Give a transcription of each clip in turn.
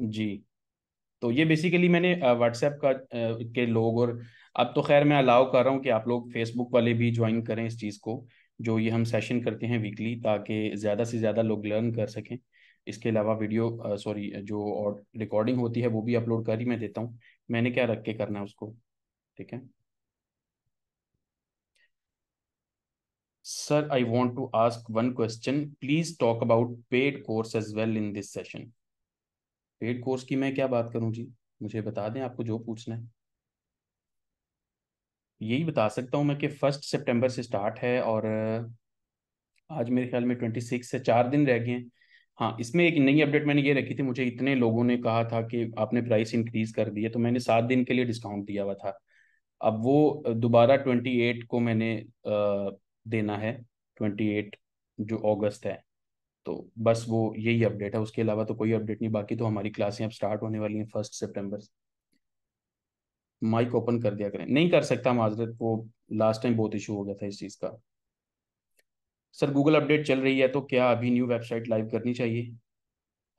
जी तो ये बेसिकली मैंने व्हाट्सएप का के लोग और अब तो खैर मैं अलाउ कर रहा हूँ कि आप लोग फेसबुक वाले भी ज्वाइन करें इस चीज़ को जो ये हम सेशन करते हैं वीकली ताकि ज़्यादा से ज़्यादा लोग लर्न कर सकें इसके अलावा वीडियो सॉरी जो और रिकॉर्डिंग होती है वो भी अपलोड कर ही मैं देता हूँ मैंने क्या रख के करना है उसको ठीक है sir I want to ask one question please talk about paid course as well in this session paid course की मैं क्या बात करूं जी मुझे बता दें आपको जो पूछना है यही बता सकता हूं मैं कि फर्स्ट सितंबर से स्टार्ट है और आज मेरे ख्याल में ट्वेंटी सिक्स से चार दिन रह गए हैं हाँ इसमें एक नई अपडेट मैंने ये रखी थी मुझे इतने लोगों ने कहा था कि आपने प्राइस इंक्रीज कर दी है तो मैंने सात दिन के लिए डिस्काउंट दिया हुआ था अब वो दोबारा ट्वेंटी एट को मैंने आ, देना है ट्वेंटी एट जो अगस्त है तो बस वो यही अपडेट है उसके अलावा तो कोई अपडेट नहीं बाकी तो हमारी क्लासें अब स्टार्ट होने वाली हैं फर्स्ट सितंबर से माइक ओपन कर दिया करें नहीं कर सकता माजरत वो लास्ट टाइम बहुत इशू हो गया था इस चीज़ का सर गूगल अपडेट चल रही है तो क्या अभी न्यू वेबसाइट लाइव करनी चाहिए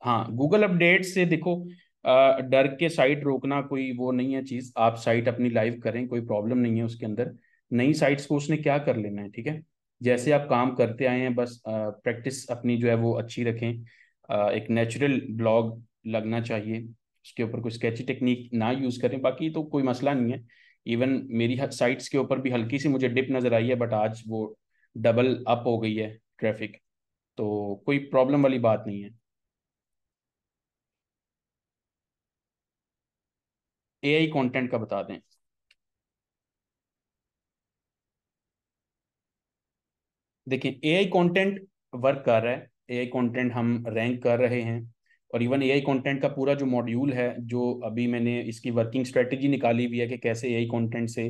हाँ गूगल अपडेट से देखो डर के साइट रोकना कोई वो नहीं है चीज़ आप साइट अपनी लाइव करें कोई प्रॉब्लम नहीं है उसके अंदर नई साइट्स को उसने क्या कर लेना है ठीक है जैसे आप काम करते आए हैं बस प्रैक्टिस अपनी जो है वो अच्छी रखें एक नेचुरल ब्लॉग लगना चाहिए उसके ऊपर कोई स्केची टेक्निक ना यूज़ करें बाकी तो कोई मसला नहीं है इवन मेरी साइट्स के ऊपर भी हल्की सी मुझे डिप नज़र आई है बट आज वो डबल अप हो गई है ट्रैफिक तो कोई प्रॉब्लम वाली बात नहीं है एआई कंटेंट का बता दें देखिए ए आई कॉन्टेंट वर्क कर रहा है ए आई कॉन्टेंट हम रैंक कर रहे हैं और इवन ए आई कॉन्टेंट का पूरा जो मॉड्यूल है जो अभी मैंने इसकी वर्किंग स्ट्रेटेजी निकाली हुई है कि कैसे ए आई कॉन्टेंट से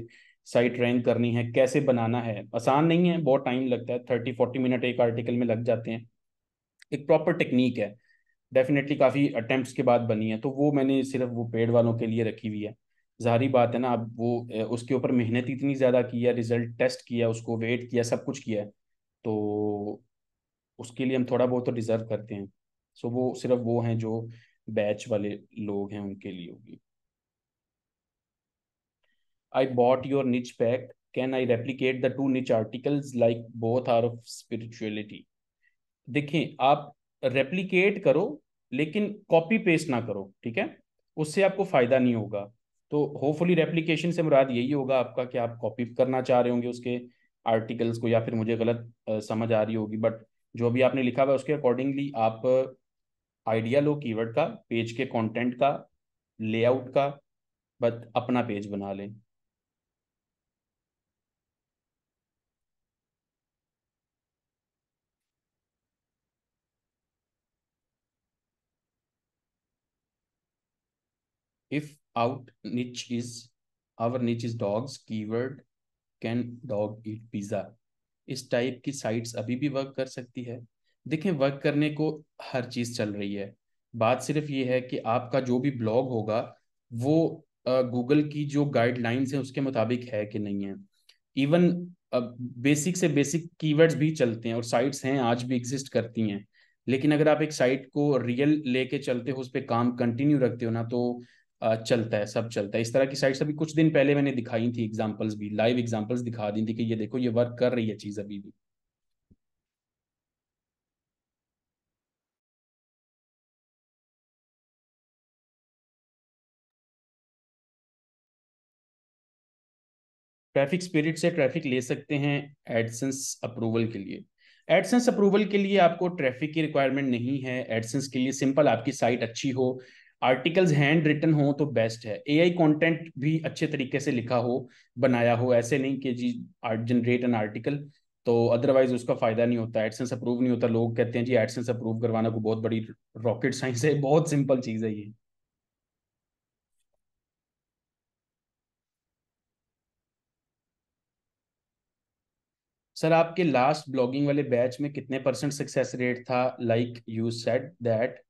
साइट रैंक करनी है कैसे बनाना है आसान नहीं है बहुत टाइम लगता है थर्टी फोर्टी मिनट एक आर्टिकल में लग जाते हैं एक प्रॉपर टेक्निक है डेफिनेटली काफ़ी अटेम्प्ट के बाद बनी है तो वो मैंने सिर्फ वो पेड वालों के लिए रखी हुई है जहरी बात है ना अब वो उसके ऊपर मेहनत इतनी ज़्यादा की है रिजल्ट टेस्ट किया उसको वेट किया सब कुछ किया है तो उसके लिए हम थोड़ा बहुत तो डिजर्व करते हैं सो वो सिर्फ वो हैं जो बैच वाले लोग हैं उनके लिए होगी I bought your niche pack can I replicate the two niche articles like both are of spirituality देखें आप रेप्लीकेट करो लेकिन कॉपी पेस्ट ना करो ठीक है उससे आपको फायदा नहीं होगा तो होपफुली रेप्लीकेशन से मुराद यही होगा आपका कि आप कॉपी करना चाह रहे होंगे उसके आर्टिकल्स को या फिर मुझे गलत समझ आ रही होगी बट जो भी आपने लिखा हुआ है उसके अकॉर्डिंगली आप आइडिया लो कीवर्ड का पेज के कंटेंट का लेआउट का बट अपना पेज बना लें if out niche is our niche is dogs keyword can dog eat pizza इस टाइप की साइट्स अभी भी वर्क कर सकती है देखें वर्क करने को हर चीज चल रही है बात सिर्फ ये है कि आपका जो भी ब्लॉग होगा वो गूगल की जो गाइडलाइंस है उसके मुताबिक है कि नहीं है इवन बेसिक से बेसिक कीवर्ड्स भी चलते हैं और साइट्स हैं आज भी एग्जिस्ट करती हैं लेकिन अगर आप एक साइट को रियल लेके चलते हो उस पर काम कंटिन्यू रखते हो ना तो चलता है सब चलता है इस तरह की साइट्स अभी कुछ दिन पहले मैंने दिखाई थी एग्जाम्पल्स भी लाइव एग्जाम्पल्स दिखा दी थी कि ये देखो ये वर्क कर रही है चीज अभी भी ट्रैफिक स्पिरिट से ट्रैफिक ले सकते हैं एडसेंस अप्रूवल के लिए एडसेंस अप्रूवल के लिए आपको ट्रैफिक की रिक्वायरमेंट नहीं है एडसेंस के लिए सिंपल आपकी साइट अच्छी हो आर्टिकल्स हैंड रिटन हो तो बेस्ट है ए आई कॉन्टेंट भी अच्छे तरीके से लिखा हो बनाया हो ऐसे नहीं कि जी आर्ट जनरेट एन आर्टिकल तो अदरवाइज उसका फायदा नहीं होता एडसेंस अप्रूव नहीं होता लोग कहते हैं जी एडसेंस अप्रूव करवाना को बहुत बड़ी रॉकेट साइंस है बहुत सिंपल चीज है ये सर आपके लास्ट ब्लॉगिंग वाले बैच में कितने परसेंट सक्सेस रेट था like you said that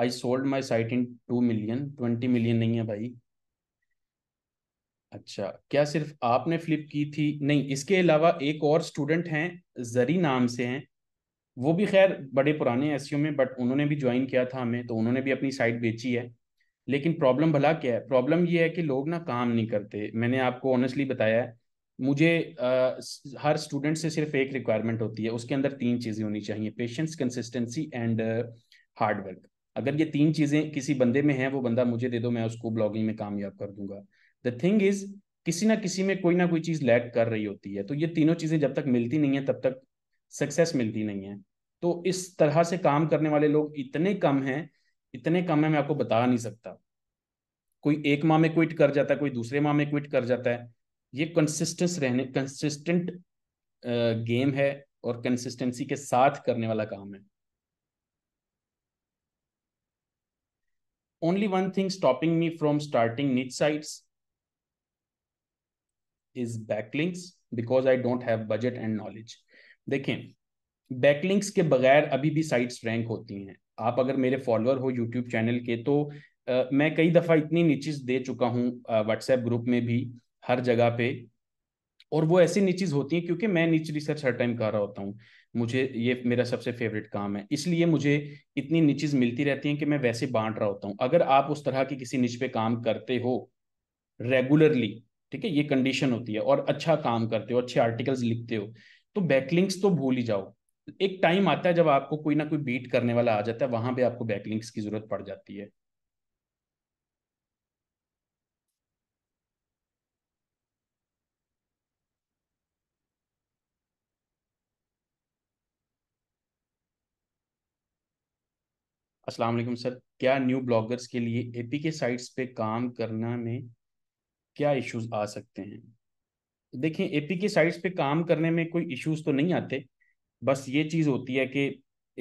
I sold my site in two million twenty million नहीं है भाई अच्छा क्या सिर्फ आपने फ्लिप की थी नहीं इसके अलावा एक और स्टूडेंट हैं जरी नाम से हैं वो भी खैर बड़े पुराने एस e में बट उन्होंने भी ज्वाइन किया था हमें तो उन्होंने भी अपनी साइट बेची है लेकिन प्रॉब्लम भला क्या है प्रॉब्लम ये है कि लोग ना काम नहीं करते मैंने आपको ऑनेस्टली बताया है मुझे आ, हर स्टूडेंट से सिर्फ एक रिक्वायरमेंट होती है उसके अंदर तीन चीज़ें होनी चाहिए पेशेंस कंसिस्टेंसी एंड हार्डवर्क अगर ये तीन चीजें किसी बंदे में है वो बंदा मुझे दे दो मैं उसको ब्लॉगिंग में कामयाब कर दूंगा द थिंग इज किसी ना किसी में कोई ना कोई चीज लैग कर रही होती है तो ये तीनों चीजें जब तक मिलती नहीं है तब तक सक्सेस मिलती नहीं है तो इस तरह से काम करने वाले लोग इतने कम हैं इतने कम है मैं आपको बता नहीं सकता कोई एक माह में क्विट कर जाता है कोई दूसरे माह में क्विट कर जाता है ये कंसिस्टेंस रहने कंसिस्टेंट गेम है और कंसिस्टेंसी के साथ करने वाला काम है only one thing stopping me from starting niche sites is backlinks because I don't have budget and knowledge. देखें backlinks के बगैर अभी भी sites rank होती हैं आप अगर मेरे follower हो YouTube channel के तो आ, मैं कई दफ़ा इतनी niches दे चुका हूँ WhatsApp group में भी हर जगह पे और वो ऐसी नीचिस होती हैं क्योंकि मैं नीचे रिसर्च हर टाइम कर रहा होता हूँ मुझे ये मेरा सबसे फेवरेट काम है इसलिए मुझे इतनी निचिज मिलती रहती हैं कि मैं वैसे बांट रहा होता हूँ अगर आप उस तरह की किसी निच पे काम करते हो रेगुलरली ठीक है ये कंडीशन होती है और अच्छा काम करते हो अच्छे आर्टिकल्स लिखते हो तो बैकलिंक्स तो भूल ही जाओ एक टाइम आता है जब आपको कोई ना कोई बीट करने वाला आ जाता है वहां पे आपको बैकलिंक्स की जरूरत पड़ जाती है अस्सलाम वालेकुम सर क्या न्यू ब्लॉगर्स के लिए एपीके साइट्स पे काम करना में क्या इश्यूज आ सकते हैं देखें एपीके साइट्स पे काम करने में कोई इश्यूज तो नहीं आते बस ये चीज़ होती है कि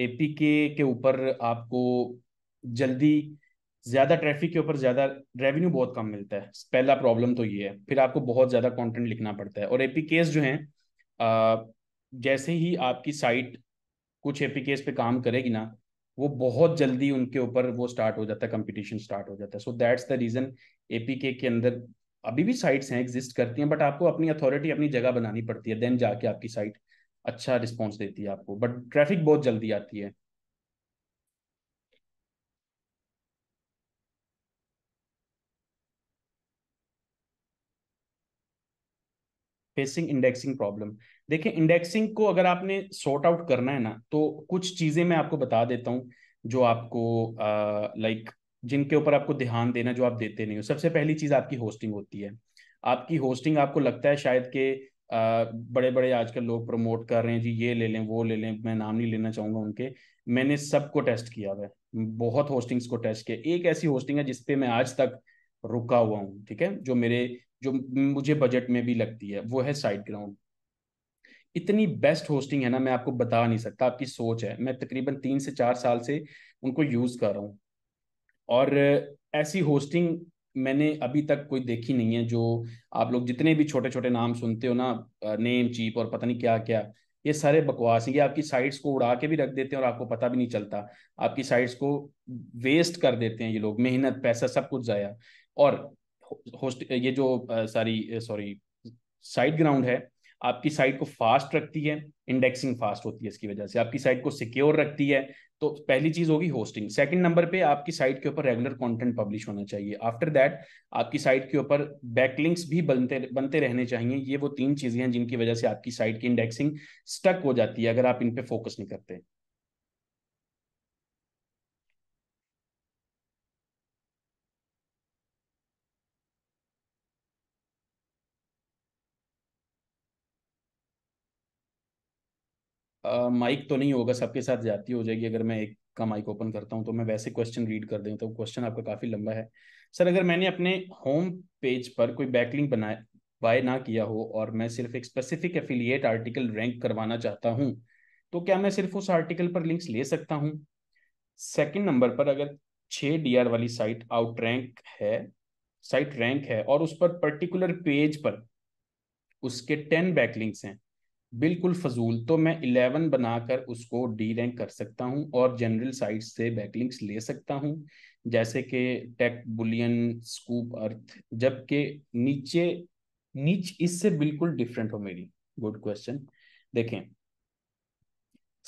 एपीके के ऊपर आपको जल्दी ज़्यादा ट्रैफिक के ऊपर ज़्यादा रेवेन्यू बहुत कम मिलता है पहला प्रॉब्लम तो ये है फिर आपको बहुत ज़्यादा कंटेंट लिखना पड़ता है और एपीकेस जो हैं जैसे ही आपकी साइट कुछ एपीकेस पे काम करेगी ना वो बहुत जल्दी उनके ऊपर वो स्टार्ट हो जाता है कंपटीशन स्टार्ट हो जाता है so that's the reason APK के अंदर अभी भी साइट्स हैं एग्जिस्ट करती हैं बट आपको अपनी अथॉरिटी अपनी जगह बनानी पड़ती है देन जाके आपकी साइट अच्छा रिस्पॉन्स देती है आपको बट ट्रैफिक बहुत जल्दी आती है फेसिंग इंडेक्सिंग प्रॉब्लम देखिए इंडेक्सिंग को अगर आपने सॉर्ट आउट करना है ना तो कुछ चीजें मैं आपको बता देता हूँ जो आपको लाइक जिनके ऊपर आपको ध्यान देना जो आप देते नहीं हो सबसे पहली चीज आपकी होस्टिंग होती है आपकी होस्टिंग आपको लगता है शायद के बड़े बड़े आजकल लोग प्रमोट कर रहे हैं जी ये ले लें वो ले लें मैं नाम नहीं लेना चाहूंगा उनके मैंने सबको टेस्ट किया हुआ है बहुत होस्टिंग्स को टेस्ट किया एक ऐसी होस्टिंग है जिसपे मैं आज तक रुका हुआ हूँ ठीक है जो मेरे जो मुझे बजट में भी लगती है वो है साइड ग्राउंड इतनी बेस्ट होस्टिंग है ना मैं आपको बता नहीं सकता आपकी सोच है मैं तकरीबन तीन से चार साल से उनको यूज़ कर रहा हूँ और ऐसी होस्टिंग मैंने अभी तक कोई देखी नहीं है जो आप लोग जितने भी छोटे छोटे नाम सुनते हो ना नेम चीप और पता नहीं क्या क्या ये सारे बकवास हैं ये आपकी साइट्स को उड़ा के भी रख देते हैं और आपको पता भी नहीं चलता आपकी साइट्स को वेस्ट कर देते हैं ये लोग मेहनत पैसा सब कुछ जाया और होस्ट ये जो सारी सॉरी साइट ग्राउंड है आपकी साइट को फास्ट रखती है इंडेक्सिंग फास्ट होती है इसकी वजह से आपकी साइट को सिक्योर रखती है तो पहली चीज होगी होस्टिंग सेकंड नंबर पे आपकी साइट के ऊपर रेगुलर कंटेंट पब्लिश होना चाहिए आफ्टर दैट आपकी साइट के ऊपर बैकलिंक्स भी बनते बनते रहने चाहिए ये वो तीन चीजें हैं जिनकी वजह से आपकी साइट की इंडेक्सिंग स्टक हो जाती है अगर आप इन पे फोकस नहीं करते माइक तो नहीं होगा सबके साथ जाती हो जाएगी अगर मैं एक का माइक ओपन करता हूँ तो मैं वैसे क्वेश्चन रीड कर देता हूँ क्वेश्चन आपका काफी लंबा है सर अगर मैंने अपने होम पेज पर कोई बैकलिंग बनाए बाय ना किया हो और मैं सिर्फ एक स्पेसिफिक एफिलिएट आर्टिकल रैंक करवाना चाहता हूँ तो क्या मैं सिर्फ उस आर्टिकल पर लिंक्स ले सकता हूँ सेकेंड नंबर पर अगर छः डी वाली साइट आउट रैंक है साइट रैंक है और उस पर पर्टिकुलर पेज पर उसके टेन बैकलिंक्स हैं बिल्कुल फजूल तो मैं इलेवन बनाकर उसको डी रैंक कर सकता हूँ और जनरल साइट से बैकलिंक्स ले सकता हूँ जैसे कि टेक बुलियन स्कूप अर्थ जबकि नीचे नीच इससे बिल्कुल डिफरेंट हो मेरी गुड क्वेश्चन देखें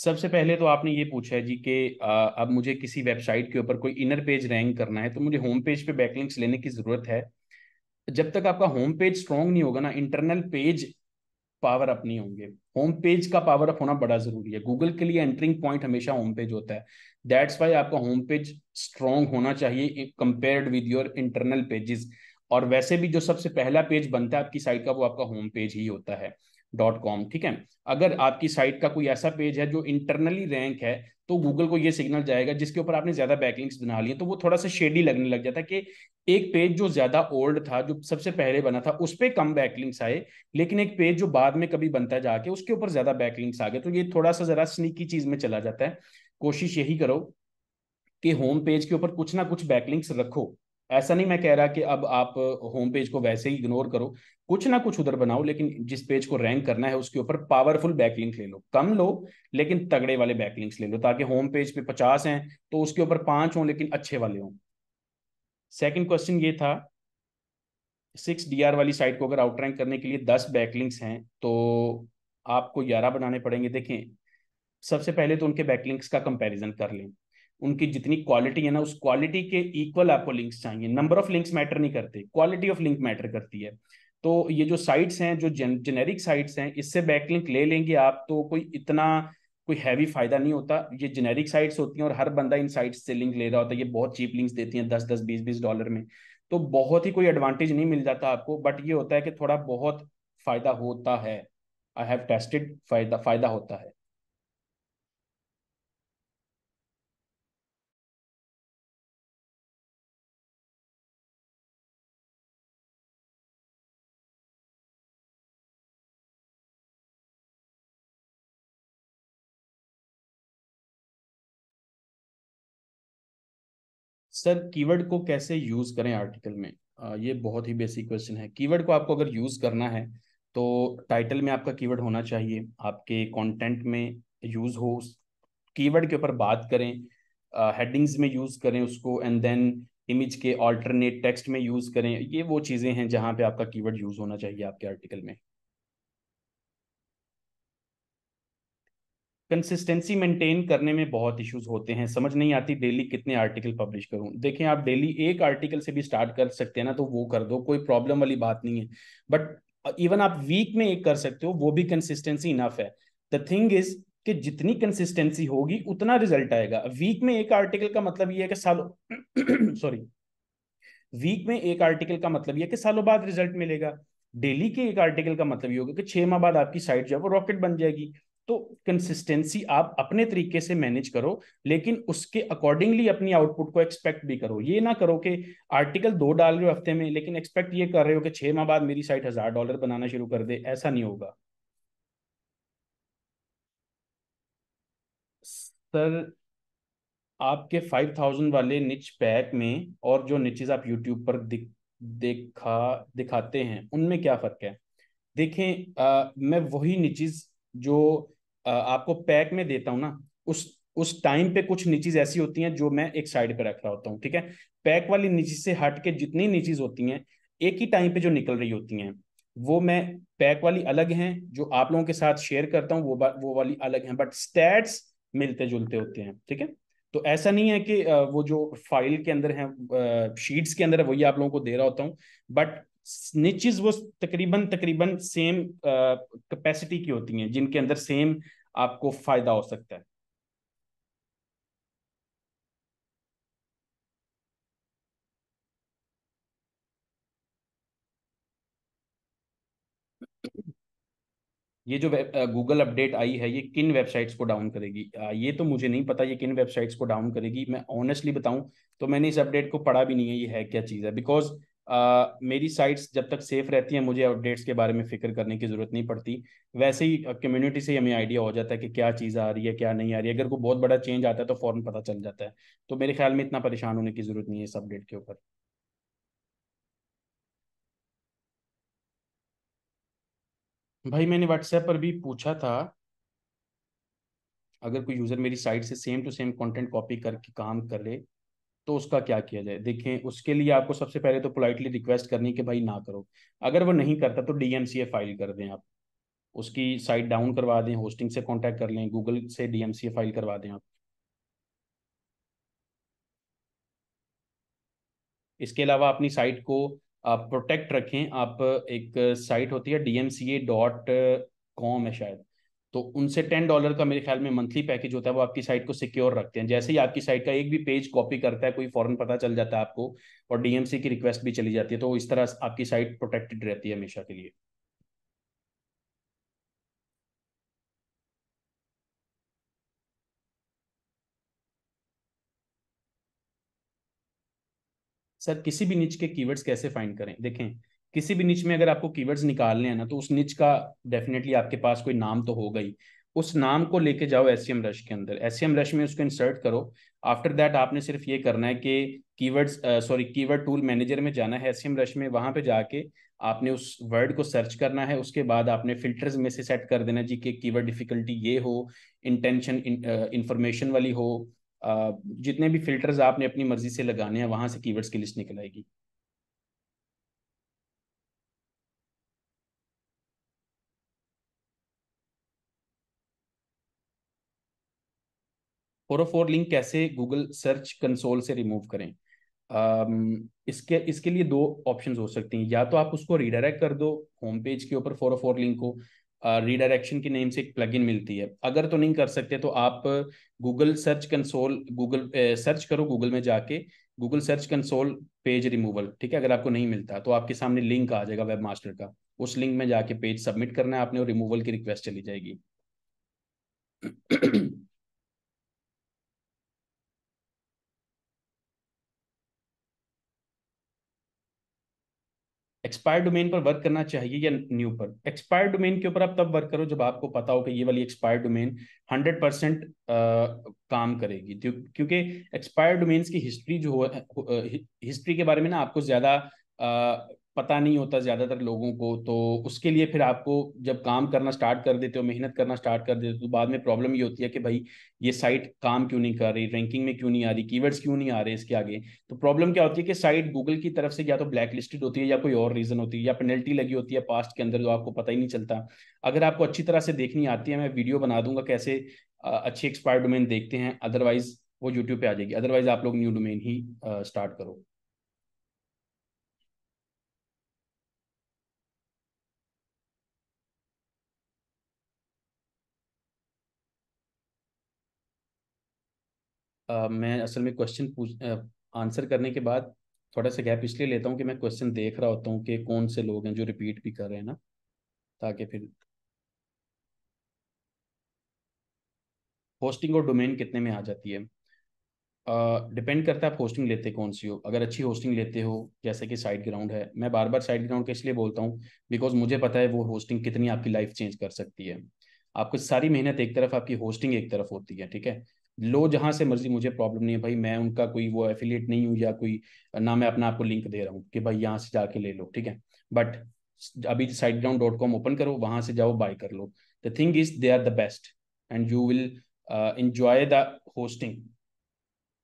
सबसे पहले तो आपने ये पूछा है जी कि अब मुझे किसी वेबसाइट के ऊपर कोई इनर पेज रैंक करना है तो मुझे होम पेज पे बैकलिंक्स लेने की जरूरत है जब तक आपका होम पेज स्ट्रॉन्ग नहीं होगा ना इंटरनल पेज पावर अप नहीं होंगे होम पेज का पावर अप होना बड़ा जरूरी है गूगल के लिए एंट्रिंग पॉइंट हमेशा होम पेज होता है दैट्स वाई आपका होम पेज स्ट्रॉन्ग होना चाहिए compared with your internal pages और वैसे भी जो सबसे पहला पेज बनता है आपकी साइट का वो आपका होम पेज ही होता है डॉट कॉम ठीक है अगर आपकी साइट का कोई ऐसा पेज है जो इंटरनली रैंक है तो गूगल को ये सिग्नल जाएगा जिसके ऊपर आपने ज्यादा बैकलिंग्स बना लिए तो वो थोड़ा सा शेडी लगने लग जाता है कि एक पेज जो ज्यादा ओल्ड था जो सबसे पहले बना था उस पर कम बैकलिंग्स आए लेकिन एक पेज जो बाद में कभी बनता है जाके उसके ऊपर ज्यादा बैकलिंग्स आ गए तो ये थोड़ा सा जरा स्नीकी चीज में चला जाता है कोशिश यही करो कि होम पेज के ऊपर कुछ ना कुछ बैकलिंग्स रखो ऐसा नहीं मैं कह रहा कि अब आप होम पेज को वैसे ही इग्नोर करो कुछ ना कुछ उधर बनाओ लेकिन जिस पेज को रैंक करना है उसके ऊपर पावरफुल बैकलिंक ले लो कम लो लेकिन तगड़े वाले बैकलिंक्स ले लो ताकि होम पेज पे पचास हैं तो उसके ऊपर पांच हों लेकिन अच्छे वाले हों सेकंड क्वेश्चन ये था सिक्स डी वाली साइट को अगर आउटरैंक करने के लिए दस बैकलिंक्स हैं तो आपको ग्यारह बनाने पड़ेंगे देखें सबसे पहले तो उनके बैकलिंक्स का कंपैरिजन कर लें उनकी जितनी क्वालिटी है ना उस क्वालिटी के इक्वल आपको लिंक्स चाहिए नंबर ऑफ लिंक्स मैटर नहीं करते क्वालिटी ऑफ लिंक मैटर करती है तो ये जो साइट्स हैं जो जेनेरिक साइट्स हैं इससे बैकलिंक ले लेंगे आप तो कोई इतना कोई हैवी फायदा नहीं होता ये जेनेरिक साइट्स होती हैं और हर बंदा इन साइट्स से लिंक ले रहा होता है ये बहुत चीप लिंक्स देती हैं दस दस बीस बीस डॉलर में तो बहुत ही कोई एडवांटेज नहीं मिल जाता आपको बट ये होता है कि थोड़ा बहुत फायदा होता है आई हैव टेस्टेड फायदा फायदा होता है सर कीवर्ड को कैसे यूज करें आर्टिकल में आ, ये बहुत ही बेसिक क्वेश्चन है कीवर्ड को आपको अगर यूज करना है तो टाइटल में आपका कीवर्ड होना चाहिए आपके कंटेंट में यूज हो कीवर्ड के ऊपर बात करें हेडिंग्स में यूज करें उसको एंड देन इमेज के ऑल्टरनेट टेक्स्ट में यूज करें ये वो चीजें हैं जहां पे आपका कीवर्ड यूज होना चाहिए आपके आर्टिकल में कंसिस्टेंसी मेंटेन करने में बहुत इश्यूज होते हैं समझ नहीं आती डेली कितने आर्टिकल पब्लिश करूं देखें आप डेली एक आर्टिकल से भी स्टार्ट कर सकते हैं ना तो वो कर दो कोई प्रॉब्लम वाली बात नहीं है बट इवन आप वीक में एक कर सकते हो वो भी कंसिस्टेंसी इनफ है द थिंग इज कि जितनी कंसिस्टेंसी होगी उतना रिजल्ट आएगा वीक में एक आर्टिकल का मतलब ये है कि सालों सॉरी वीक में एक आर्टिकल का मतलब ये है कि सालों बाद रिजल्ट मिलेगा डेली के एक आर्टिकल का मतलब ये होगा कि छह माह बाद आपकी साइट जो है वो रॉकेट बन जाएगी तो कंसिस्टेंसी आप अपने तरीके से मैनेज करो लेकिन उसके अकॉर्डिंगली अपनी आउटपुट को एक्सपेक्ट भी करो ये ना करो कि आर्टिकल दो डाल रहे हो हफ्ते में लेकिन एक्सपेक्ट ये कर रहे हो कि छह माह बाद मेरी साइट हजार डॉलर बनाना शुरू कर दे ऐसा नहीं होगा सर आपके फाइव थाउजेंड वाले निच पैक में और जो निचेज आप यूट्यूब पर दिख, देखा दिखाते हैं उनमें क्या फ़र्क है देखें आ, मैं वही निचेज जो आपको पैक में देता हूं ना उस उस टाइम पे कुछ नीचीज ऐसी होती हैं जो मैं एक साइड पे रख रहा होता हूँ ठीक है पैक वाली नीचीज से हट के जितनी नीचीज होती हैं एक ही टाइम पे जो निकल रही होती हैं वो मैं पैक वाली अलग हैं जो आप लोगों के साथ शेयर करता हूँ वो वो वाली अलग हैं बट स्टैट्स मिलते जुलते होते हैं ठीक है तो ऐसा नहीं है कि वो जो फाइल के अंदर है शीट्स के अंदर है वही आप लोगों को दे रहा होता हूँ बट स्निचेस वो तकरीबन तकरीबन सेम कैपेसिटी की होती हैं जिनके अंदर सेम आपको फायदा हो सकता है ये जो गूगल अपडेट आई है ये किन वेबसाइट्स को डाउन करेगी ये तो मुझे नहीं पता ये किन वेबसाइट्स को डाउन करेगी मैं ऑनेस्टली बताऊं तो मैंने इस अपडेट को पढ़ा भी नहीं है ये है क्या चीज़ है बिकॉज मेरी साइट्स जब तक सेफ रहती हैं मुझे अपडेट्स के बारे में फिक्र करने की ज़रूरत नहीं पड़ती वैसे ही कम्युनिटी से ही हमें आइडिया हो जाता है कि क्या चीज़ आ रही है क्या नहीं आ रही है अगर कोई बहुत बड़ा चेंज आता है तो फ़ौरन पता चल जाता है तो मेरे ख्याल में इतना परेशान होने की ज़रूरत नहीं है इस अपडेट के ऊपर भाई मैंने व्हाट्सएप पर भी पूछा था अगर कोई यूज़र मेरी साइट से same to same content copy करके काम कर ले तो उसका क्या किया जाए देखें उसके लिए आपको सबसे पहले तो पोलाइटली रिक्वेस्ट करनी कि भाई ना करो अगर वो नहीं करता तो डीएमसीए फाइल कर दें आप उसकी साइट डाउन करवा दें होस्टिंग से कॉन्टैक्ट कर लें गूगल से डीएमसीए फाइल करवा दें आप इसके अलावा अपनी साइट को आप प्रोटेक्ट रखें आप एक साइट होती है डीएमसीए डॉट कॉम है शायद तो उनसे टेन डॉलर का मेरे ख्याल में मंथली पैकेज होता है वो आपकी साइट को सिक्योर रखते हैं जैसे ही आपकी साइट का एक भी पेज कॉपी करता है कोई फॉरन पता चल जाता है आपको और डीएमसी की रिक्वेस्ट भी चली जाती है तो इस तरह आपकी साइट प्रोटेक्टेड रहती है हमेशा के लिए सर किसी भी नीच के कीवर्ड्स कैसे फाइंड करें देखें किसी भी नीच में अगर आपको कीवर्ड्स निकालने हैं ना तो उस निच का डेफिनेटली आपके पास कोई नाम तो होगा ही उस नाम को लेके जाओ एस सी रश के अंदर एस सी रश में उसको इंसर्ट करो आफ्टर दैट आपने सिर्फ ये करना है कि keywords sorry keyword tool manager में जाना है एस सी रश में वहां पे जाके आपने उस वर्ड को सर्च करना है उसके बाद आपने फिल्टर्स में से सेट कर देना जी कि कीवर्ड डिफिकल्टी ये हो इंटेंशन इंफॉर्मेशन वाली हो जितने भी फिल्टर्स आपने अपनी मर्जी से लगाने हैं वहां से कीवर्ड्स की लिस्ट निकल आएगी 404 लिंक कैसे गूगल सर्च कंसोल से रिमूव करें um, इसके इसके लिए दो ऑप्शंस हो सकती हैं या तो आप उसको रीडायरेक्ट कर दो होम पेज के ऊपर फोर फोर लिंक को रीडायरेक्शन uh, के नेम से एक प्लगइन मिलती है अगर तो नहीं कर सकते तो आप Google search console Google search करो गूगल में जाके Google search console page removal ठीक है अगर आपको नहीं मिलता तो आपके सामने लिंक आ जाएगा वेब मास्टर का उस लिंक में जाके पेज सबमिट करना है आपने और रिमूवल की रिक्वेस्ट चली जाएगी एक्सपायर डोमेन पर वर्क करना चाहिए या न्यू पर एक्सपायर डोमेन के ऊपर आप तब वर्क करो जब आपको पता हो कि ये वाली एक्सपायर डोमेन हंड्रेड परसेंट काम करेगी क्योंकि एक्सपायर डोमेन्स की हिस्ट्री जो हो हिस्ट्री के बारे में ना आपको ज्यादा पता नहीं होता ज़्यादातर लोगों को तो उसके लिए फिर आपको जब काम करना स्टार्ट कर देते हो मेहनत करना स्टार्ट कर देते हो तो बाद में प्रॉब्लम ये होती है कि भाई ये साइट काम क्यों नहीं कर रही रैंकिंग में क्यों नहीं आ रही कीवर्ड्स क्यों नहीं आ रहे इसके आगे तो प्रॉब्लम क्या होती है कि साइट गूगल की तरफ से या तो ब्लैक लिस्टेड होती है या कोई और रीज़न होती है या पेनल्टी लगी होती है पास्ट के अंदर जो आपको पता ही नहीं चलता अगर आपको अच्छी तरह से देखनी आती है मैं वीडियो बना दूंगा कैसे अच्छे एक्सपायर डोमेन देखते हैं अदरवाइज वो यूट्यूब पे आ जाएगी अदरवाइज आप लोग न्यू डोमेन ही स्टार्ट करो मैं असल में क्वेश्चन पूछ आंसर करने के बाद थोड़ा सा गैप इसलिए लेता हूँ कि मैं क्वेश्चन देख रहा होता हूँ कि कौन से लोग हैं जो रिपीट भी कर रहे हैं ना ताकि फिर होस्टिंग और डोमेन कितने में आ जाती है डिपेंड uh, करता है आप होस्टिंग लेते कौन सी हो अगर अच्छी होस्टिंग लेते हो जैसे कि साइड ग्राउंड है मैं बार बार साइड ग्राउंड के इसलिए बोलता हूँ बिकॉज मुझे पता है वो होस्टिंग कितनी आपकी लाइफ चेंज कर सकती है आपको सारी मेहनत एक तरफ आपकी होस्टिंग एक तरफ होती है ठीक है लो जहां से मर्जी मुझे प्रॉब्लम नहीं है भाई मैं उनका कोई वो एफिलिएट नहीं हूँ या कोई ना मैं अपना आपको लिंक दे रहा हूँ कि भाई यहाँ से जाके ले लो ठीक है बट अभी SiteGround dot com open करो वहां से जाओ बाय कर लो the thing is they are the best and you will enjoy the hosting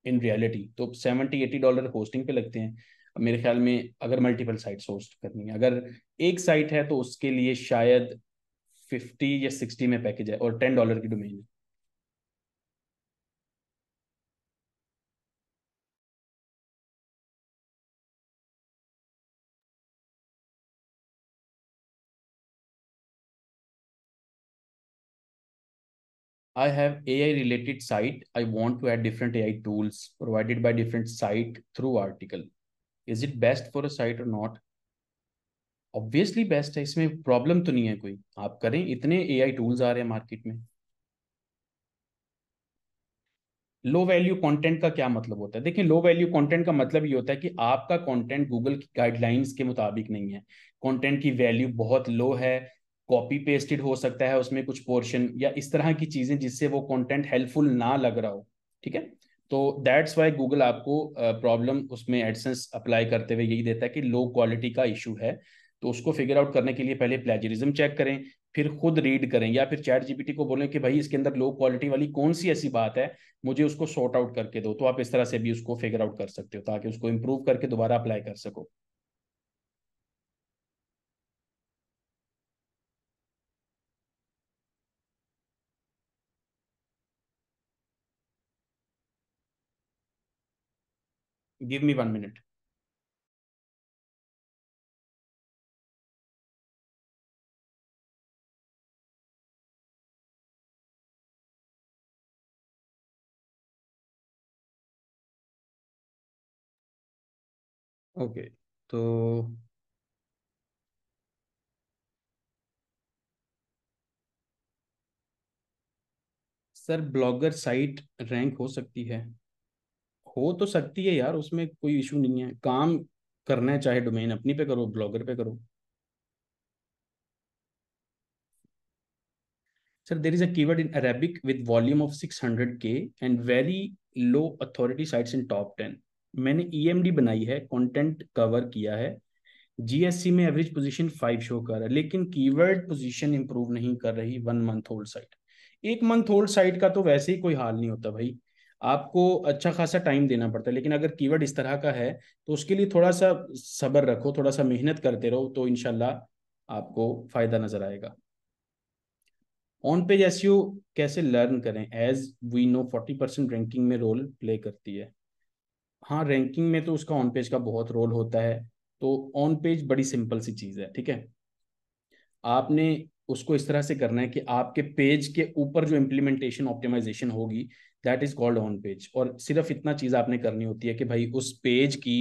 in reality तो सेवेंटी एटी डॉलर होस्टिंग पे लगते हैं मेरे ख्याल में अगर मल्टीपल साइट्स होस्ट करनी है अगर एक साइट है तो उसके लिए शायद फिफ्टी या सिक्सटी में पैकेज है और टेन डॉलर की डोमेन है I have AI related site. I want to add different AI tools provided by different site through article. Is it best for a site or not? Obviously best है इसमें problem तो नहीं है कोई आप करें इतने एआई टूल्स आ रहे हैं मार्केट में लो वैल्यू कंटेंट का क्या मतलब होता है देखिए लो वैल्यू कंटेंट का मतलब ये होता है कि आपका कंटेंट गूगल की गाइडलाइंस के मुताबिक नहीं है कंटेंट की वैल्यू बहुत लो है कॉपी पेस्टेड हो सकता है उसमें कुछ पोर्शन या इस तरह की चीजें जिससे वो कंटेंट हेल्पफुल ना लग रहा हो ठीक है तो दैट्स वाई गूगल आपको प्रॉब्लम uh, उसमें एडसेंस अप्लाई करते हुए यही देता है कि लो क्वालिटी का इशू है तो उसको फिगर आउट करने के लिए पहले प्लेजरिज्म चेक करें फिर खुद रीड करें या फिर चैट जीपीटी को बोलें कि भाई इसके अंदर लो क्वालिटी वाली कौन सी ऐसी बात है मुझे उसको सॉर्ट आउट करके दो तो आप इस तरह से भी उसको फिगर आउट कर सकते हो ताकि उसको इम्प्रूव करके दोबारा अप्लाई कर सको give me one minute okay तो सर ब्लॉगर साइट रैंक हो सकती है हो तो सकती है यार उसमें कोई इशू नहीं है काम करना है चाहे डोमेन अपनी पे करो ब्लॉगर पे करो sir there is in Arabic with volume of six hundred K and very low authority sites in top ten मैंने ई e बनाई है कंटेंट कवर किया है जीएससी में एवरेज पोजीशन फाइव शो कर रहा है लेकिन कीवर्ड पोजीशन इंप्रूव नहीं कर रही वन मंथ होल्ड साइट एक मंथ होल्ड साइट का तो वैसे ही कोई हाल नहीं होता भाई आपको अच्छा खासा टाइम देना पड़ता है लेकिन अगर कीवर्ड इस तरह का है तो उसके लिए थोड़ा सा सब्र रखो थोड़ा सा मेहनत करते रहो तो इनशाला आपको फायदा नजर आएगा ऑन पेज एस कैसे लर्न करें as we know forty percent ranking में रोल प्ले करती है हाँ रैंकिंग में तो उसका ऑन पेज का बहुत रोल होता है तो ऑन पेज बड़ी सिंपल सी चीज़ है ठीक है आपने उसको इस तरह से करना है कि आपके पेज के ऊपर जो इम्प्लीमेंटेशन ऑप्टिमाइजेशन होगी that is called on page और सिर्फ इतना चीज आपने करनी होती है कि भाई उस पेज की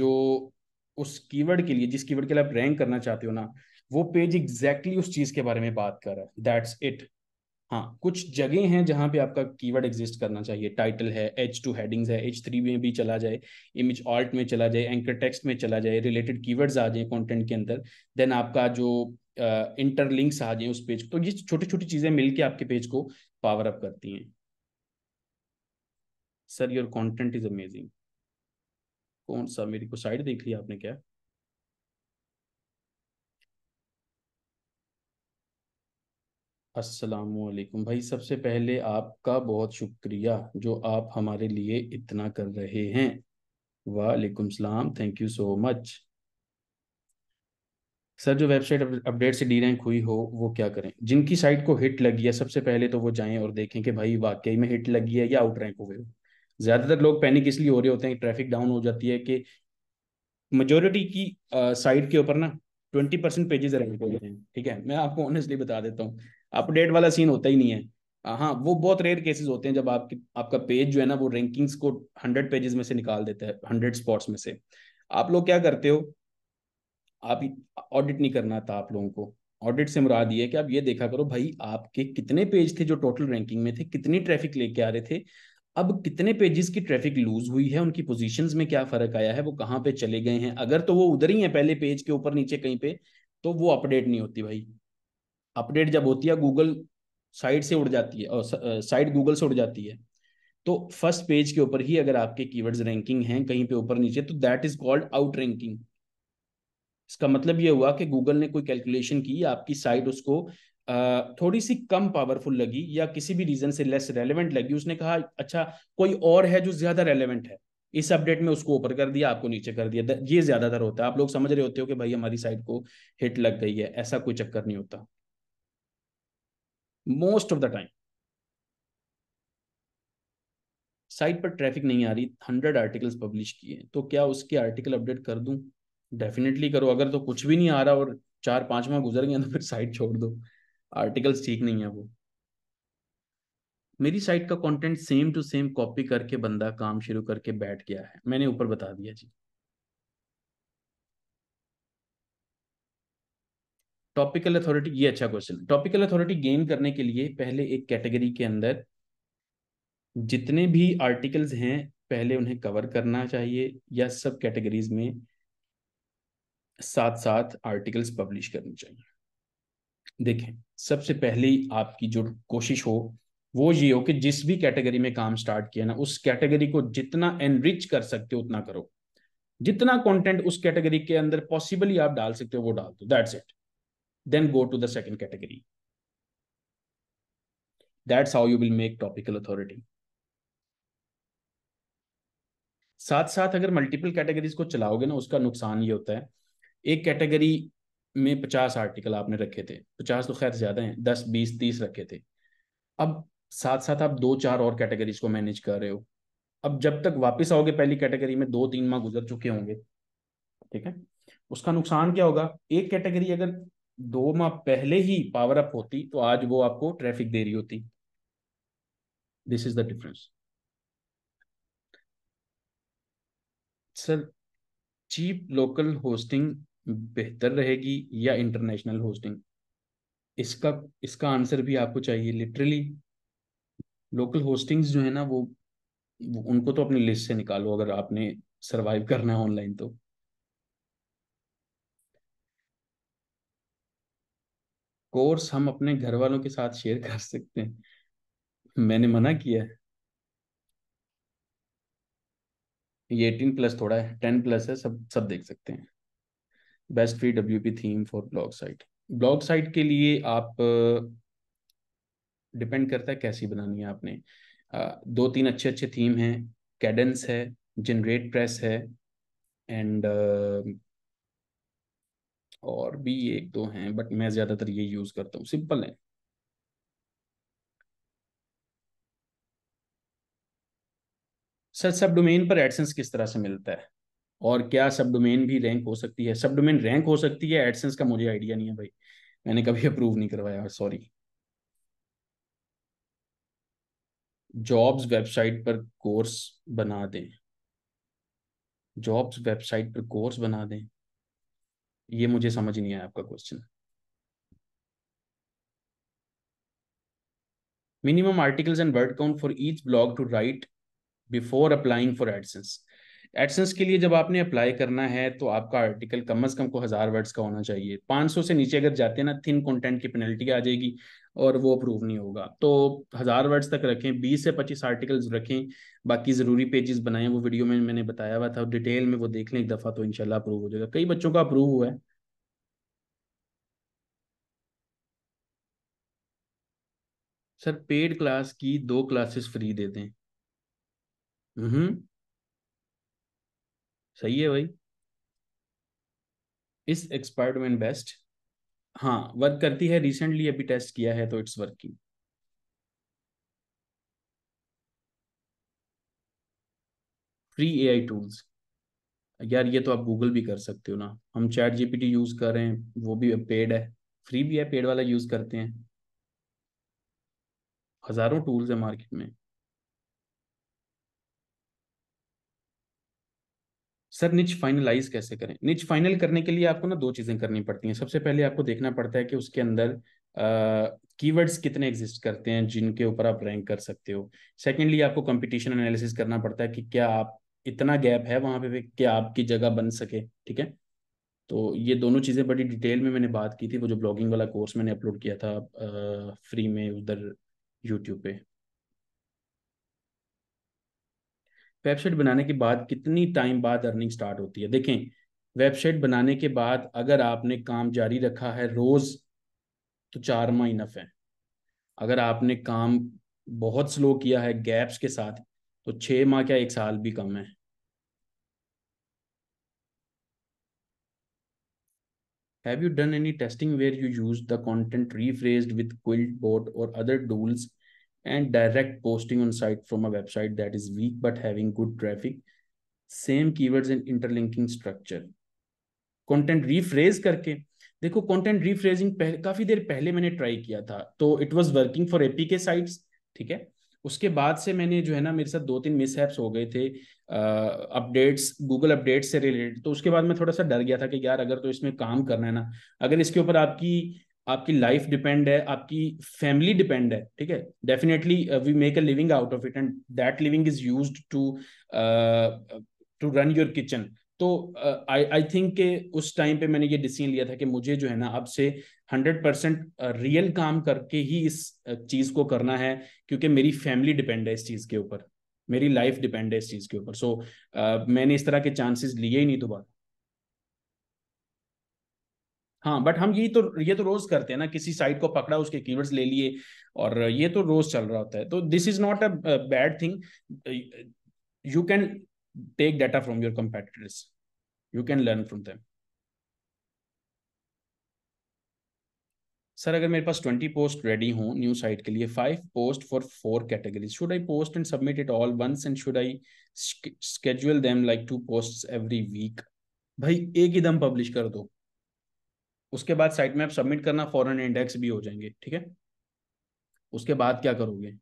जो उस कीवर्ड के लिए जिस कीवर्ड के लिए आप रैंक करना चाहते हो ना वो पेज एग्जैक्टली exactly उस चीज के बारे में बात कर रहा है दैट्स इट हाँ कुछ जगह हैं जहाँ पे आपका कीवर्ड एग्जिस्ट करना चाहिए टाइटल है एच टू हेडिंग्स है एच थ्री में भी चला जाए इमेज ऑल्ट में चला जाए एंकर टेक्स्ट में चला जाए रिलेटेड कीवर्ड्स आ जाए कंटेंट के अंदर देन आपका जो इंटरलिंक्स आ जाए उस पेज तो ये छोटी छोटी चीजें मिलकर आपके पेज को पावर अप करती हैं sir your content is amazing कौन सा मेरी को साइड देख लिया आपने क्या वालेकुम भाई सबसे पहले आपका बहुत शुक्रिया जो आप हमारे लिए इतना कर रहे हैं वालेकुम सलाम thank you so much sir जो वेबसाइट अपडेट से डी रैंक हुई हो वो क्या करें जिनकी साइट को हिट लगी है सबसे पहले तो वो जाएं और देखें कि भाई वाकई में हिट लगी है या आउट रैंक हुए हो ज़्यादातर लोग पैनिक इसलिए हो रहे होते हैं ट्रैफिक डाउन हो जाती है कि मेजोरिटी की साइट के ऊपर ना ट्वेंटी परसेंट पेजेस रैंक हो गए हैं ठीक है मैं आपको ऑनेस्टली बता देता हूँ अपडेट वाला सीन होता ही नहीं है हाँ वो बहुत रेयर केसेस होते हैं जब आपकी आपका पेज जो है ना वो रैंकिंग्स को हंड्रेड पेजेस में से निकाल देता है हंड्रेड स्पॉट्स में से आप लोग क्या करते हो आप ऑडिट नहीं करना था आप लोगों को ऑडिट से मुराद ये है कि आप ये देखा करो भाई आपके कितने पेज थे जो टोटल रैंकिंग में थे कितनी ट्रैफिक लेके आ रहे थे अब कितने पेजेस की ट्रैफिक लूज हुई है उनकी पोजीशंस में क्या फर्क आया है वो कहाँ पे चले गए हैं अगर तो वो उधर ही है पहले पेज के ऊपर नीचे कहीं पे तो वो अपडेट नहीं होती भाई अपडेट जब होती है गूगल साइट से उड़ जाती है और साइट गूगल से उड़ जाती है तो फर्स्ट पेज के ऊपर ही अगर आपके कीवर्ड्स रैंकिंग हैं कहीं पे ऊपर नीचे तो that is called outranking इसका मतलब ये हुआ कि गूगल ने कोई कैलकुलेशन की आपकी साइट उसको थोड़ी सी कम पावरफुल लगी या किसी भी रीजन से लेस रेलिवेंट लगी उसने कहा अच्छा कोई और है जो ज्यादा रेलिवेंट है इस अपडेट में उसको ऊपर कर दिया आपको नीचे कर दिया ये ज्यादातर होता है आप लोग समझ रहे होते हो कि भाई हमारी साइट को हिट लग गई है ऐसा कोई चक्कर नहीं होता most of the time site पर ट्रैफिक नहीं आ रही हंड्रेड आर्टिकल्स पब्लिश किए तो क्या उसके आर्टिकल अपडेट कर दूं डेफिनेटली करो अगर तो कुछ भी नहीं आ रहा और चार पांच माह गुजर गया तो फिर साइट छोड़ दो आर्टिकल्स ठीक नहीं है वो मेरी साइट का content same to same copy करके बंदा काम शुरू करके बैठ गया है मैंने ऊपर बता दिया जी टॉपिकल अथॉरिटी ये अच्छा क्वेश्चन टॉपिकल अथॉरिटी गेन करने के लिए पहले एक कैटेगरी के अंदर जितने भी आर्टिकल्स हैं पहले उन्हें कवर करना चाहिए या सब कैटेगरीज में साथ साथ आर्टिकल्स पब्लिश करने चाहिए देखें सबसे पहले आपकी जो कोशिश हो वो ये हो कि जिस भी कैटेगरी में काम स्टार्ट किया ना उस कैटेगरी को जितना एनरिच कर सकते हो उतना करो जितना कंटेंट उस कैटेगरी के अंदर पॉसिबली आप डाल सकते हो वो डाल दो that's it then go to the second category that's how you will make topical authority साथ साथ अगर मल्टीपल कैटेगरीज को चलाओगे ना उसका नुकसान ये होता है एक कैटेगरी में पचास आर्टिकल आपने रखे थे पचास तो खैर ज्यादा हैं दस बीस तीस रखे थे अब साथ साथ आप दो चार और कैटेगरीज को मैनेज कर रहे हो अब जब तक वापस आओगे पहली कैटेगरी में दो तीन माह गुजर चुके होंगे ठीक है उसका नुकसान क्या होगा एक कैटेगरी अगर दो माह पहले ही पावर अप होती तो आज वो आपको ट्रैफिक दे रही होती this is the difference sir cheap local hosting बेहतर रहेगी या इंटरनेशनल होस्टिंग इसका इसका आंसर भी आपको चाहिए लिटरली लोकल होस्टिंग्स जो है ना वो, वो उनको तो अपनी लिस्ट से निकालो अगर आपने सरवाइव करना है ऑनलाइन तो कोर्स हम अपने घर वालों के साथ शेयर कर सकते हैं मैंने मना किया है ये एटीन प्लस थोड़ा है टेन प्लस है सब सब देख सकते हैं best free W P theme for blog site blog site के लिए आप डिपेंड करता है कैसी बनानी है आपने दो तीन अच्छे अच्छे थीम हैं कैडेंस है जनरेट प्रेस है एंड और भी एक दो हैं बट मैं ज़्यादातर ये यूज़ करता हूँ सिंपल है सर सब डोमेन पर एडसेंस किस तरह से मिलता है और क्या सब डोमेन भी रैंक हो सकती है सब डोमेन रैंक हो सकती है एडसेंस का मुझे आइडिया नहीं है भाई मैंने कभी अप्रूव नहीं करवाया सॉरी जॉब्स वेबसाइट पर कोर्स बना दें जॉब्स वेबसाइट पर कोर्स बना दें ये मुझे समझ नहीं आया आपका question minimum articles and word count for each blog to write before applying for AdSense AdSense के लिए जब आपने अप्लाई करना है तो आपका आर्टिकल कम अज कम को हज़ार वर्ड्स का होना चाहिए 500 से नीचे अगर जाते हैं ना थिन कंटेंट की पेनल्टी आ जाएगी और वो अप्रूव नहीं होगा तो हज़ार वर्ड्स तक रखें बीस से पच्चीस आर्टिकल्स रखें बाकी ज़रूरी पेजेस बनाएं वो वीडियो में मैंने बताया हुआ था डिटेल में वो देख लें एक दफ़ा तो इनशाला अप्रूव हो जाएगा कई बच्चों का अप्रूव हुआ है सर पेड क्लास की दो क्लासेस फ्री दे दें हम्म। सही है भाई इस एक्सपायर्ड में बेस्ट हाँ वर्क करती है रिसेंटली अभी टेस्ट किया है तो it's working free A I tools यार ये तो आप गूगल भी कर सकते हो ना हम चैट जीपीटी यूज कर रहे हैं वो भी पेड है फ्री भी है पेड वाला यूज करते हैं हजारों टूल्स है मार्केट में सर निच फाइनलाइज कैसे करें निच फाइनल करने के लिए आपको ना दो चीजें करनी पड़ती हैं सबसे पहले आपको देखना पड़ता है कि उसके अंदर कीवर्ड्स uh, कितने एग्जिस्ट करते हैं जिनके ऊपर आप रैंक कर सकते हो सेकेंडली आपको कंपटीशन एनालिसिस करना पड़ता है कि क्या आप इतना गैप है वहां पे कि आपकी जगह बन सके ठीक है तो ये दोनों चीज़ें बड़ी डिटेल में मैंने बात की थी वो जो ब्लॉगिंग वाला कोर्स मैंने अपलोड किया था आ, फ्री में उधर यूट्यूब पे वेबसाइट बनाने के बाद कितनी टाइम बाद अर्निंग स्टार्ट होती है देखें वेबसाइट बनाने के बाद अगर आपने काम जारी रखा है रोज तो चार माह इनफ है अगर आपने काम बहुत स्लो किया है गैप्स के साथ तो छ माह क्या एक साल भी कम है Have you done any testing where you used the content rephrased with Quillbot or other tools and direct posting on site from a website that is weak but having good traffic same keywords and interlinking structure content rephrase करके देखो content rephrasing पहले काफी देर पहले मैंने try किया था तो it was working for APK sites ठीक है उसके बाद से मैंने जो है ना मेरे साथ दो तीन मिसहैप्स हो गए थे अपडेट्स गूगल अपडेट्स से रिलेटेड तो उसके बाद मैं थोड़ा सा डर गया था कि यार अगर तो इसमें काम करना है ना अगर इसके ऊपर आपकी आपकी लाइफ डिपेंड है आपकी फैमिली डिपेंड है ठीक है definitely we make a living out of it and that living is use to to run your kitchen तो आई आई थिंक के उस टाइम पे मैंने ये डिसीजन लिया था कि मुझे जो है ना अब से हंड्रेड परसेंट रियल काम करके ही इस uh, चीज को करना है क्योंकि मेरी फैमिली डिपेंड है इस चीज के ऊपर मेरी लाइफ डिपेंड है इस चीज के ऊपर सो so, uh, मैंने इस तरह के चांसेस लिए ही नहीं दोबारा हाँ बट हम यही तो ये तो रोज करते हैं ना किसी साइट को पकड़ा उसके कीवर्ड्स ले लिए और ये तो रोज चल रहा होता है तो this is not a bad thing you can take data from your competitors you can learn from them sir अगर मेरे पास ट्वेंटी पोस्ट रेडी हो न्यू साइट के लिए five post for four categories should I post and submit it all once and should I schedule them like to post every week भाई एक ही दम publish कर दो उसके बाद साइट मैप सबमिट करना फॉरन इंडेक्स भी हो जाएंगे ठीक है उसके बाद क्या करोगे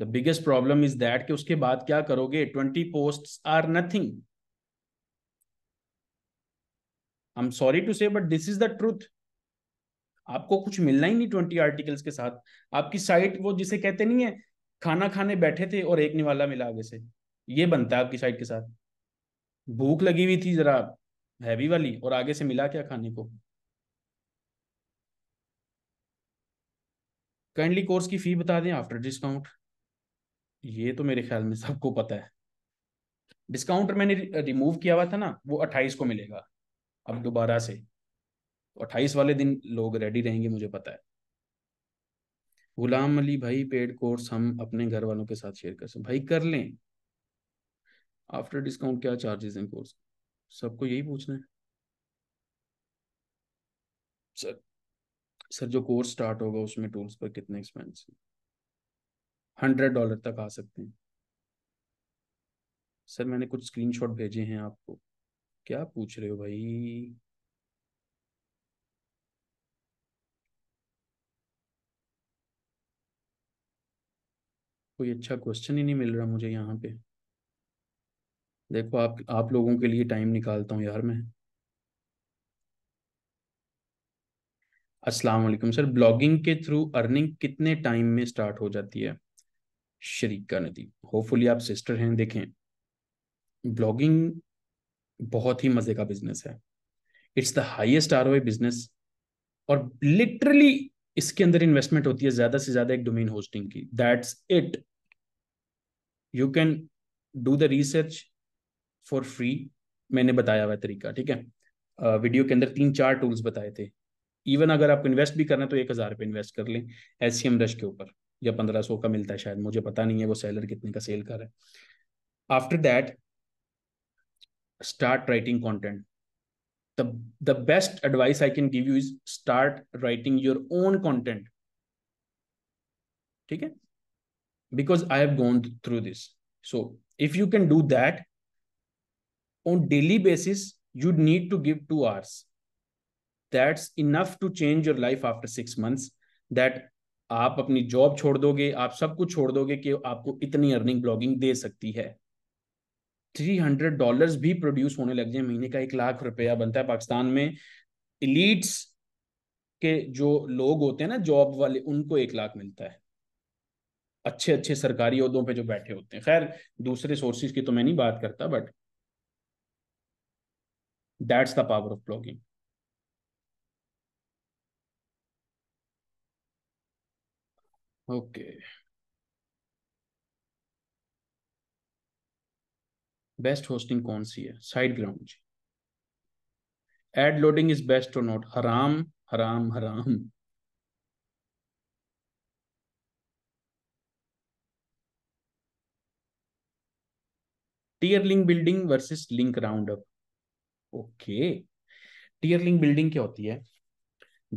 the biggest problem is that कि उसके बाद क्या करोगे twenty post are nothing I am sorry to say but this is the truth आपको कुछ मिलना ही नहीं ट्वेंटी आर्टिकल्स के साथ आपकी साइट वो जिसे कहते नहीं है खाना खाने बैठे थे और एक निवाला मिला आगे से ये बनता है आपकी साइट के साथ भूख लगी हुई थी जरा हैवी वाली और आगे से मिला क्या खाने को काइंडली कोर्स की फी बता दें आफ्टर डिस्काउंट ये तो मेरे ख्याल में सबको पता है डिस्काउंट मैंने रिमूव किया हुआ था ना वो अट्ठाईस को मिलेगा अब दोबारा से तो अट्ठाईस वाले दिन लोग रेडी रहेंगे मुझे पता है गुलाम अली भाई पेड कोर्स हम अपने घर वालों के साथ शेयर कर सकते भाई कर लें आफ्टर डिस्काउंट क्या चार्जेस हैं कोर्स सबको यही पूछना है सर सर जो कोर्स स्टार्ट होगा उसमें टूल्स पर कितने एक्सपेंस हंड्रेड डॉलर तक आ सकते हैं सर मैंने कुछ स्क्रीनशॉट भेजे हैं आपको क्या पूछ रहे हो भाई कोई अच्छा क्वेश्चन ही नहीं मिल रहा मुझे यहाँ पे देखो आप आप लोगों के लिए टाइम निकालता हूँ यार मैं अस्सलाम वालेकुम सर ब्लॉगिंग के थ्रू अर्निंग कितने टाइम में स्टार्ट हो जाती है शरीका नदी होपफुली आप सिस्टर हैं देखें ब्लॉगिंग बहुत ही मज़े का बिजनेस है it's the highest R business और लिटरली इसके अंदर इन्वेस्टमेंट होती है ज़्यादा से ज़्यादा एक डोमेन होस्टिंग की that's it you can do the research for free मैंने बताया हुआ तरीका ठीक है वीडियो के अंदर तीन चार टूल्स बताए थे इवन अगर आप इन्वेस्ट भी कर रहे हैं तो एक हजार रुपये इन्वेस्ट कर लें एस एम रश के ऊपर या पंद्रह सौ का मिलता है शायद मुझे पता नहीं है वो सेलर कितने का सेल कर रहा है after that start writing content the best advice I can give you is start writing your own content ठीक है because I have gone through this so if you can do that on daily basis you need to give two hours that's enough to change your life after six months that आप अपनी job छोड़ दोगे आप सब कुछ छोड़ दोगे कि आपको इतनी अर्निंग ब्लॉगिंग दे सकती है थ्री हंड्रेड डॉलर भी प्रोड्यूस होने लग जाए महीने का एक लाख रुपया बनता है पाकिस्तान में इलीट्स के जो लोग होते हैं ना जॉब वाले उनको एक लाख मिलता है अच्छे अच्छे सरकारी उहदों पे जो बैठे होते हैं खैर दूसरे सोर्सेज की तो मैं नहीं बात करता but that's the power of blogging okay best hosting कौन सी है साइड ग्राउंड जी एड लोडिंग इज बेस्ट और नॉट हराम हराम हराम tier link building versus link round up okay tier link building क्या होती है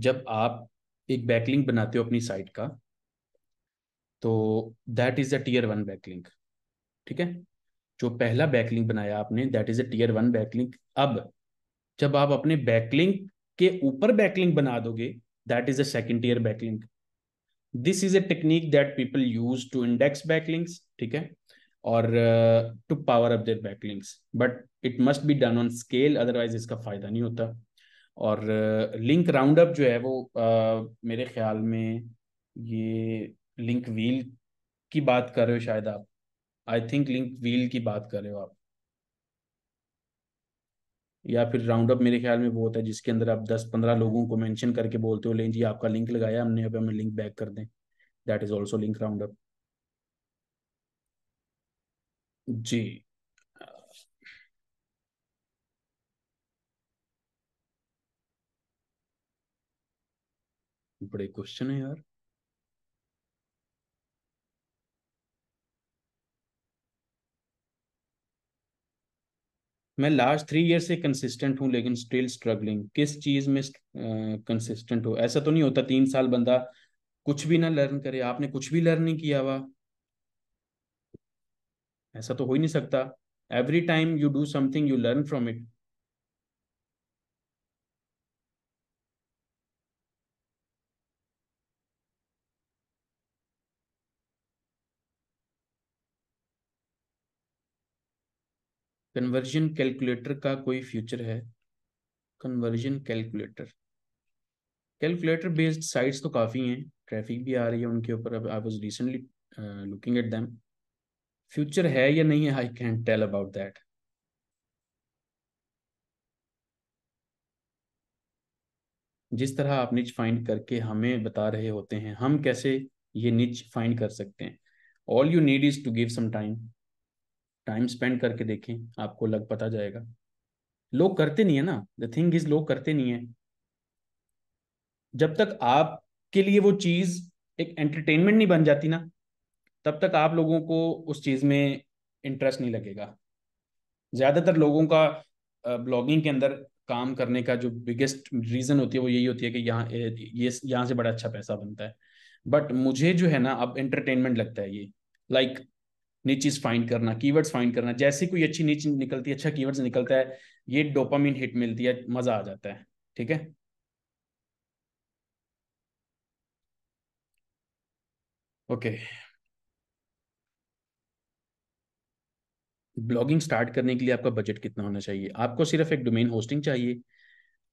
जब आप एक बैकलिंग बनाते हो अपनी साइट का तो that is a tier one backlink ठीक है जो पहला बैकलिंक बनाया आपने that is a tier one backlink अब जब आप अपने बैकलिंक के ऊपर बैकलिंक बना दोगे that is a second tier backlink this is a technique that people use to index backlinks ठीक है और to power up their backlinks but it must be done on scale otherwise इसका फायदा नहीं होता और लिंक राउंड अप जो है वो uh, मेरे ख्याल में ये लिंक व्हील की बात कर रहे हो शायद आप आई थिंक लिंक व्हील की बात कर रहे हो आप या फिर राउंड अप मेरे ख्याल में वो होता है जिसके अंदर आप दस पंद्रह लोगों को मेंशन करके बोलते हो लें जी आपका लिंक लगाया हमने अब हमें लिंक बैक कर दें that is also link round up जी बड़े क्वेश्चन है यार मैं लास्ट थ्री ईयर से कंसिस्टेंट हूँ लेकिन स्टिल स्ट्रगलिंग किस चीज में कंसिस्टेंट हो ऐसा तो नहीं होता तीन साल बंदा कुछ भी ना लर्न करे आपने कुछ भी लर्न नहीं किया हुआ ऐसा तो हो ही नहीं सकता every time you do something you learn from it conversion calculator का कोई फ्यूचर है conversion calculator calculator based sites तो काफ़ी हैं ट्रैफिक भी आ रही है उनके ऊपर अब I was recently looking at them future है या नहीं है I can tell about that जिस तरह आप निच फाइंड करके हमें बता रहे होते हैं हम कैसे ये निच फाइंड कर सकते हैं all you need is to give some time time spend करके देखें आपको लग पता जाएगा लोग करते नहीं है ना द थिंग इज लोग करते नहीं है जब तक आपके लिए वो चीज एक एंटरटेनमेंट नहीं बन जाती ना तब तक आप लोगों को उस चीज में इंटरेस्ट नहीं लगेगा ज्यादातर लोगों का ब्लॉगिंग के अंदर काम करने का जो बिगेस्ट रीजन होती है वो यही होती है कि यहाँ ये यहाँ से बड़ा अच्छा पैसा बनता है बट मुझे जो है ना अब एंटरटेनमेंट लगता है ये लाइक like, नीचेज फाइंड करना कीवर्ड्स फाइंड करना जैसे कोई अच्छी नीच निकलती है अच्छा कीवर्ड्स निकलता है ये डोपामिन हिट मिलती है मजा आ जाता है ठीक है ओके ब्लॉगिंग स्टार्ट करने के लिए आपका बजट कितना होना चाहिए आपको सिर्फ एक डोमेन होस्टिंग चाहिए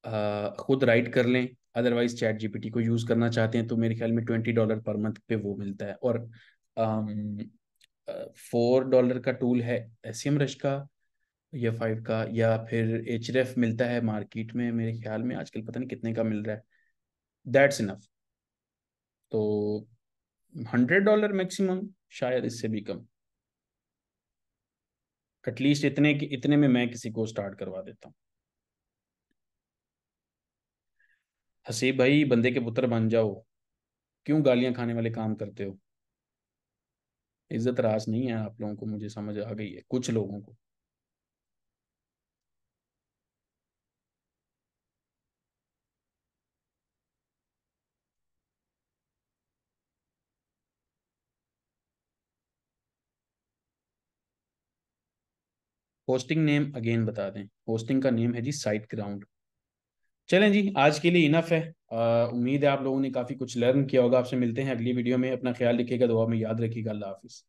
आ, खुद राइट कर लें अदरवाइज चैट जीपीटी को यूज करना चाहते हैं तो मेरे ख्याल में ट्वेंटी डॉलर पर मंथ पे वो मिलता है और फोर डॉलर का टूल है एस रश का या फाइव का या फिर एच मिलता है मार्केट में मेरे ख्याल में आजकल पता नहीं कितने का मिल रहा है दैट्स इनफ तो हंड्रेड डॉलर मैक्सिमम शायद इससे भी कम एटलीस्ट इतने इतने में मैं किसी को स्टार्ट करवा देता हूँ हसीब भाई बंदे के पुत्र बन जाओ क्यों गालियां खाने वाले काम करते हो इज्जत राज नहीं है आप लोगों को मुझे समझ आ गई है कुछ लोगों को होस्टिंग नेम अगेन बता दें होस्टिंग का नेम है जी साइट ग्राउंड चलें जी आज के लिए इनफ है उम्मीद है आप लोगों ने काफ़ी कुछ लर्न किया होगा आपसे मिलते हैं अगली वीडियो में अपना ख्याल रखिएगा दुआ में याद रखिएगा अल्लाह हाफिज़